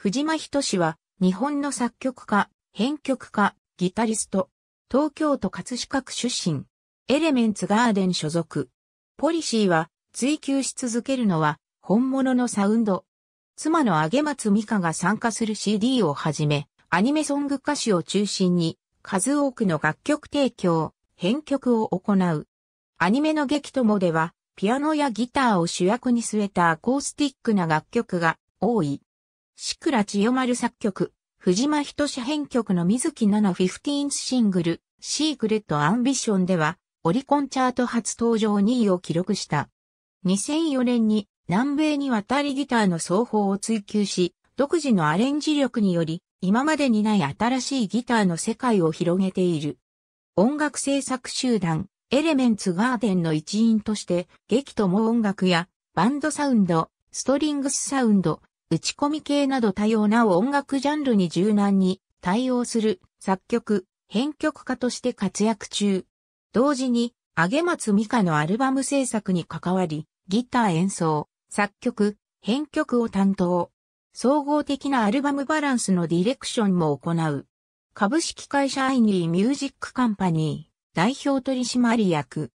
藤間仁氏は、日本の作曲家、編曲家、ギタリスト、東京都葛飾区出身、エレメンツガーデン所属。ポリシーは、追求し続けるのは、本物のサウンド。妻の上松美香が参加する CD をはじめ、アニメソング歌手を中心に、数多くの楽曲提供、編曲を行う。アニメの劇ともでは、ピアノやギターを主役に据えたアコースティックな楽曲が多い。シクラ千代丸作曲、藤間とし編曲の水木奈々フィフティーンスシングル、シークレットアンビションでは、オリコンチャート初登場2位を記録した。2004年に南米に渡りギターの奏法を追求し、独自のアレンジ力により、今までにない新しいギターの世界を広げている。音楽制作集団、エレメンツガーデンの一員として、劇とも音楽や、バンドサウンド、ストリングスサウンド、打ち込み系など多様な音楽ジャンルに柔軟に対応する作曲、編曲家として活躍中。同時に、上松美香のアルバム制作に関わり、ギター演奏、作曲、編曲を担当。総合的なアルバムバランスのディレクションも行う。株式会社アイニーミュージックカンパニー代表取締役。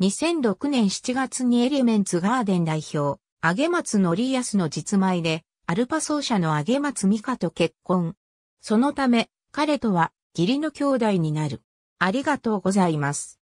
2006年7月にエレメンツガーデン代表、上松則康の実前でアルパ奏者の上松美香と結婚。そのため、彼とは義理の兄弟になる。ありがとうございます。